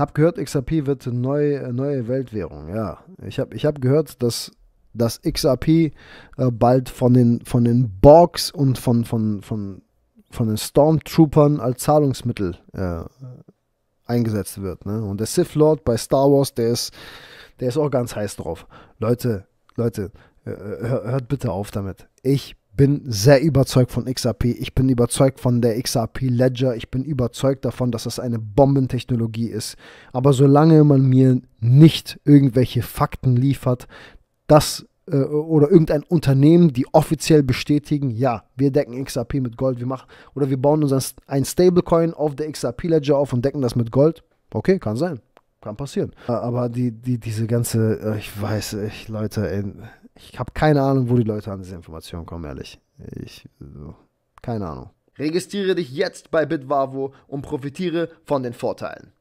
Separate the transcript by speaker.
Speaker 1: Hab gehört, XRP wird eine neue, neue Weltwährung. Ja, ich habe ich hab gehört, dass dass XRP äh, bald von den, von den Borgs und von, von, von, von den Stormtroopern als Zahlungsmittel äh, eingesetzt wird. Ne? Und der Sith Lord bei Star Wars, der ist, der ist auch ganz heiß drauf. Leute, Leute, äh, äh hört bitte auf damit. Ich bin sehr überzeugt von XRP. Ich bin überzeugt von der XRP Ledger. Ich bin überzeugt davon, dass das eine Bombentechnologie ist. Aber solange man mir nicht irgendwelche Fakten liefert, dass äh, oder irgendein Unternehmen, die offiziell bestätigen, ja, wir decken XRP mit Gold, wir machen oder wir bauen uns ein Stablecoin auf der XRP Ledger auf und decken das mit Gold. Okay, kann sein. Kann passieren. Aber die, die, diese ganze, äh, ich weiß, ich, Leute, ey, ich habe keine Ahnung, wo die Leute an diese Informationen kommen, ehrlich. Ich, keine Ahnung.
Speaker 2: Registriere dich jetzt bei Bitwavo und profitiere von den Vorteilen.